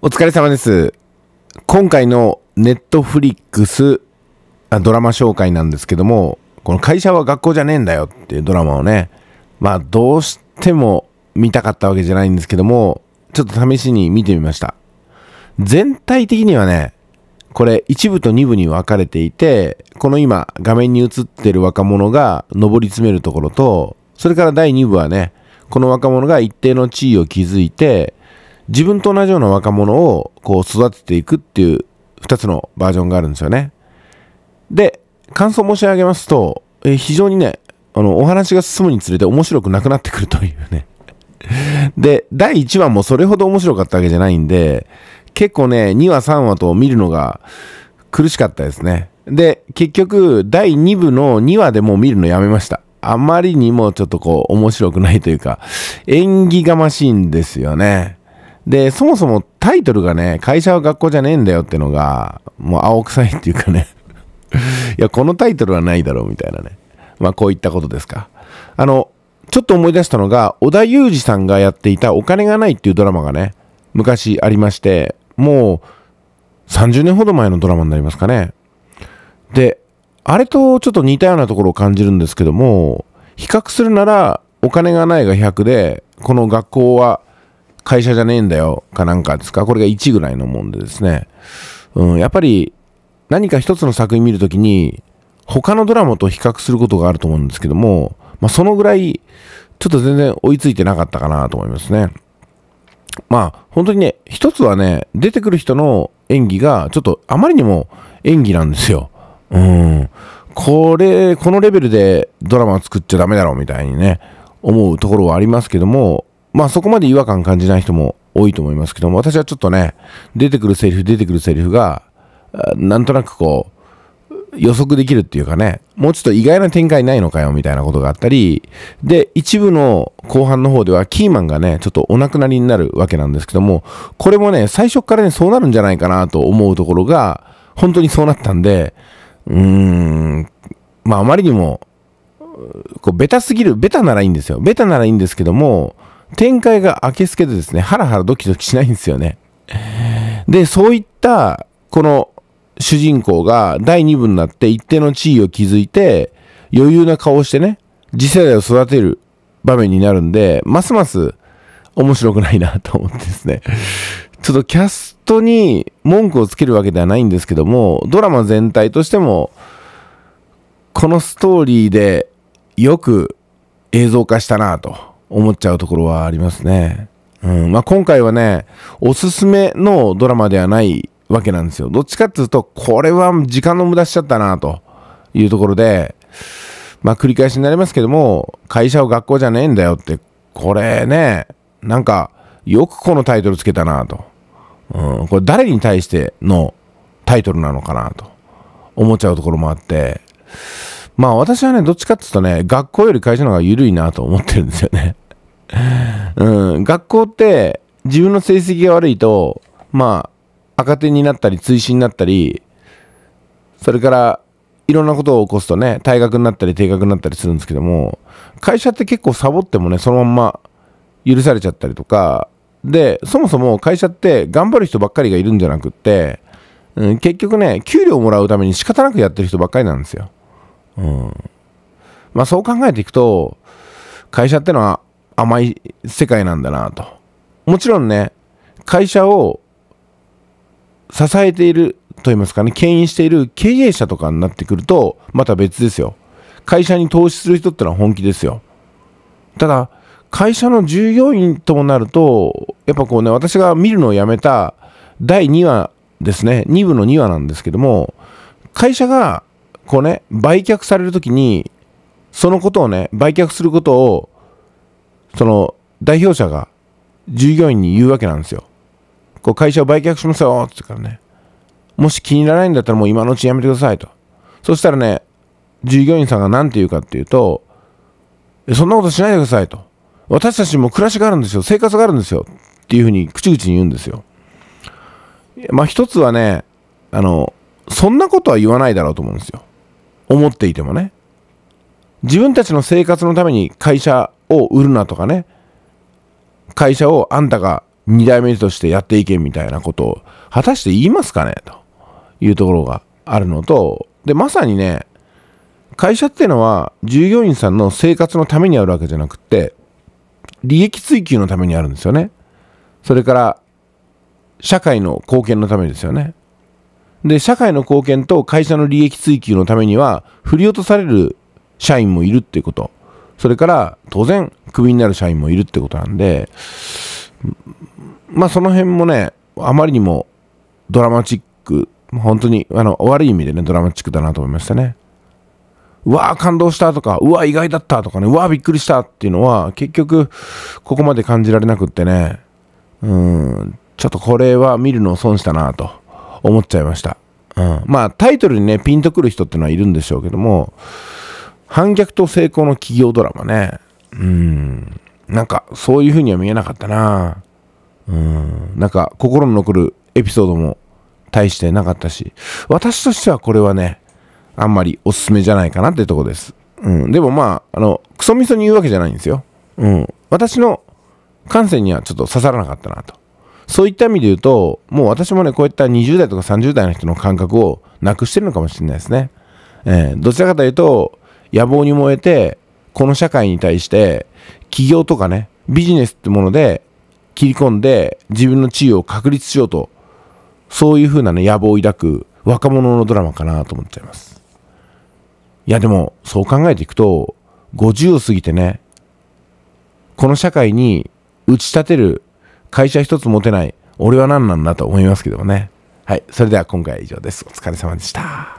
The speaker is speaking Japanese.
お疲れ様です。今回のネットフリックスドラマ紹介なんですけども、この会社は学校じゃねえんだよっていうドラマをね、まあどうしても見たかったわけじゃないんですけども、ちょっと試しに見てみました。全体的にはね、これ一部と二部に分かれていて、この今画面に映ってる若者が上り詰めるところと、それから第二部はね、この若者が一定の地位を築いて、自分と同じような若者をこう育てていくっていう二つのバージョンがあるんですよね。で、感想申し上げますと、えー、非常にね、あの、お話が進むにつれて面白くなくなってくるというね。で、第1話もそれほど面白かったわけじゃないんで、結構ね、2話3話と見るのが苦しかったですね。で、結局、第2部の2話でもう見るのやめました。あまりにもちょっとこう、面白くないというか、演技がましいんですよね。で、そもそもタイトルがね、会社は学校じゃねえんだよってのが、もう青臭いっていうかねいや、このタイトルはないだろうみたいなね。まあ、こういったことですか。あの、ちょっと思い出したのが、織田裕二さんがやっていたお金がないっていうドラマがね、昔ありまして、もう30年ほど前のドラマになりますかね。で、あれとちょっと似たようなところを感じるんですけども、比較するなら、お金がないが100で、この学校は会社じゃねえんだよかなんかですかこれが1ぐらいのもんでですね、うん、やっぱり何か一つの作品見るときに他のドラマと比較することがあると思うんですけども、まあ、そのぐらいちょっと全然追いついてなかったかなと思いますね。まあ本当にね、一つはね、出てくる人の演技がちょっとあまりにも演技なんですよ。うん。これ、このレベルでドラマを作っちゃダメだろうみたいにね、思うところはありますけども、まあそこまで違和感感じない人も多いと思いますけども、私はちょっとね、出てくるセリフ、出てくるセリフが、なんとなくこう、予測できるっていうかね、もうちょっと意外な展開ないのかよみたいなことがあったり、で、一部の後半の方ではキーマンがね、ちょっとお亡くなりになるわけなんですけども、これもね、最初からね、そうなるんじゃないかなと思うところが、本当にそうなったんで、うーん、まああまりにも、こうベタすぎる、ベタならいいんですよ。ベタならいいんですけども、展開が明け透けてですね、ハラハラドキドキしないんですよね。で、そういった、この主人公が第2部になって一定の地位を築いて、余裕な顔をしてね、次世代を育てる場面になるんで、ますます面白くないなと思ってですね。ちょっとキャストに文句をつけるわけではないんですけども、ドラマ全体としても、このストーリーでよく映像化したなと。思っちゃうところはありますね。うんまあ、今回はね、おすすめのドラマではないわけなんですよ。どっちかっていうと、これは時間の無駄しちゃったなというところで、まあ、繰り返しになりますけども、会社を学校じゃねえんだよって、これね、なんか、よくこのタイトルつけたなと。うん、これ誰に対してのタイトルなのかなと思っちゃうところもあって、まあ私はね、どっちかっていうとね、学校より会社の方が緩いなと思ってるんですよね。うん、学校って自分の成績が悪いと、まあ、赤点になったり、追試になったり、それから、いろんなことを起こすとね、退学になったり、定額になったりするんですけども、会社って結構サボってもね、そのまんま許されちゃったりとか、で、そもそも会社って頑張る人ばっかりがいるんじゃなくって、うん、結局ね、給料をもらうために仕方なくやってる人ばっかりなんですよ。うん。まあそう考えていくと、会社ってのは甘い世界なんだなと。もちろんね、会社を支えていると言いますかね、牽引している経営者とかになってくると、また別ですよ。会社に投資する人ってのは本気ですよ。ただ、会社の従業員ともなると、やっぱこうね、私が見るのをやめた第2話ですね、2部の2話なんですけども、会社がこうね、売却されるときに、そのことをね、売却することを、その代表者が従業員に言うわけなんですよ。こう会社を売却しますよって言うからね。もし気に入らないんだったらもう今のうちやめてくださいと。そしたらね、従業員さんが何て言うかっていうと、そんなことしないでくださいと。私たちも暮らしがあるんですよ。生活があるんですよ。っていうふうに口々に言うんですよ。まあ一つはね、あの、そんなことは言わないだろうと思うんですよ。思っていてもね自分たちの生活のために会社を売るなとかね会社をあんたが2代目としてやっていけみたいなことを果たして言いますかねというところがあるのとでまさにね会社っていうのは従業員さんの生活のためにあるわけじゃなくって利益追求のためにあるんですよねそれから社会の貢献のためですよねで、社会の貢献と会社の利益追求のためには、振り落とされる社員もいるっていうこと。それから、当然、クビになる社員もいるってことなんで、まあその辺もね、あまりにもドラマチック、本当に、あの、悪い意味でね、ドラマチックだなと思いましたね。うわー感動したとか、うわー意外だったとかね、うわーびっくりしたっていうのは、結局、ここまで感じられなくってね、うん、ちょっとこれは見るのを損したなと。思っちゃいました。うん、まあタイトルにね、ピンとくる人ってのはいるんでしょうけども、反逆と成功の企業ドラマね。うん。なんか、そういう風には見えなかったなうん。なんか、心に残るエピソードも大してなかったし、私としてはこれはね、あんまりおすすめじゃないかなってとこです。うん。でもまあ、あの、クソみそに言うわけじゃないんですよ。うん。私の感性にはちょっと刺さらなかったなと。そういった意味で言うと、もう私もね、こういった20代とか30代の人の感覚をなくしてるのかもしれないですね。えー、どちらかというと、野望に燃えて、この社会に対して、起業とかね、ビジネスってもので切り込んで、自分の地位を確立しようと、そういうふうなね、野望を抱く若者のドラマかなと思っちゃいます。いや、でも、そう考えていくと、50を過ぎてね、この社会に打ち立てる会社一つ持てない俺は何なんだと思いますけどもね。はい。それでは今回は以上です。お疲れ様でした。